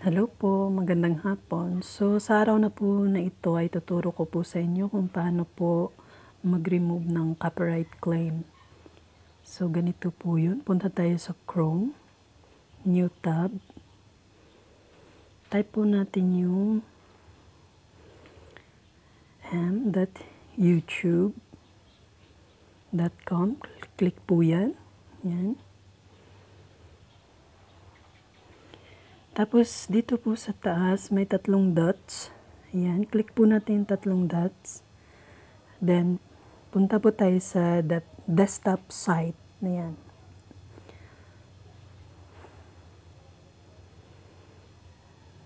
Hello po, magandang hapon. So, sa araw na po na ito ay tuturo ko po sa inyo kung paano po mag-remove ng copyright claim. So, ganito po yun. Punta tayo sa Chrome, New Tab. Type po natin yung m.youtube.com. Click po yan. Yan. Tapos, dito po sa taas, may tatlong dots. Ayan, click po natin tatlong dots. Then, punta po tayo sa desktop site. Ayan.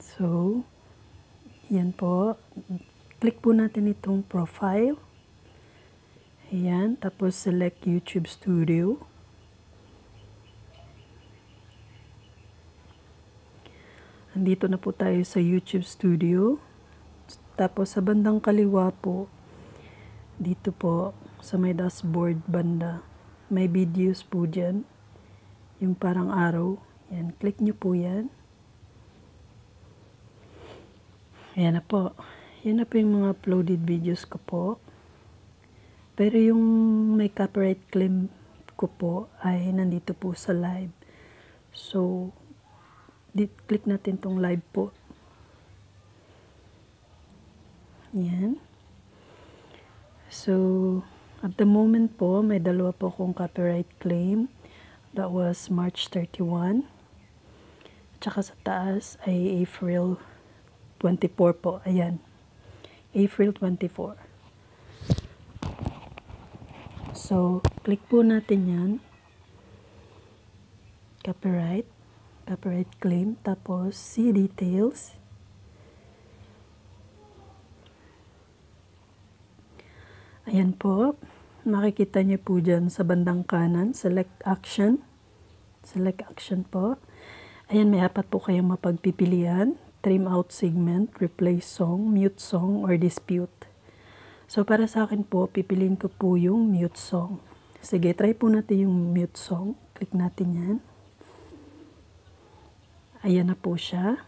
So, yan po. Click po natin itong profile. Ayan, tapos select YouTube Studio. Nandito na po tayo sa YouTube Studio. Tapos sa bandang kaliwa po, dito po sa may dashboard banda, may videos po dyan. Yung parang arrow. Yan, click nyo po yan. Ayan na po. Yan na po yung mga uploaded videos ko po. Pero yung may copyright claim ko po ay nandito po sa live. So, click natin tong live po. Yan. So, at the moment po, may dalawa po akong copyright claim. That was March 31. Tsaka sa taas ay April 24 po. Ayan. April 24. So, click po natin yan. Copyright copyright claim, tapos see details. Ayan po, makikita niyo po dyan sa bandang kanan, select action. Select action po. Ayan, may apat po kayong mapagpipilian. Trim out segment, replace song, mute song, or dispute. So, para sa akin po, pipiliin ko po yung mute song. Sige, try po natin yung mute song. Click natin yan. Ayan na po siya.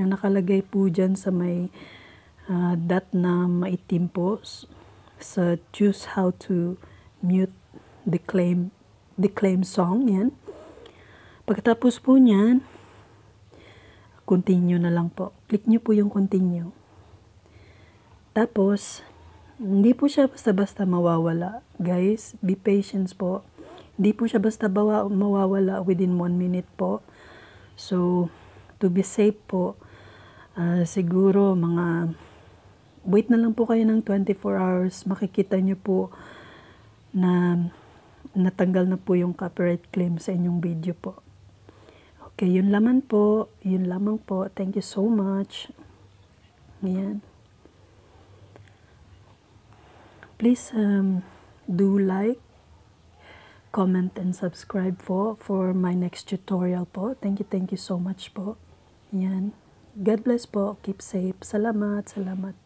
Yung nakalagay po dyan sa may uh, dot na maitim po sa choose how to mute the claim, the claim song. Yan. Pagkatapos po niyan, continue na lang po. Click nyo po yung continue. Tapos, hindi po siya basta-basta mawawala. Guys, be patient po. Hindi po siya basta mawawala within 1 minute po. So, to be safe po, uh, siguro mga wait na lang po kayo ng 24 hours, makikita nyo po na natanggal na po yung copyright claim sa inyong video po. Okay, yun laman po. Yun lamang po. Thank you so much. Ayan. Please um, do like, comment and subscribe po for my next tutorial po. Thank you, thank you so much po. Yan. God bless po. Keep safe. Salamat, salamat.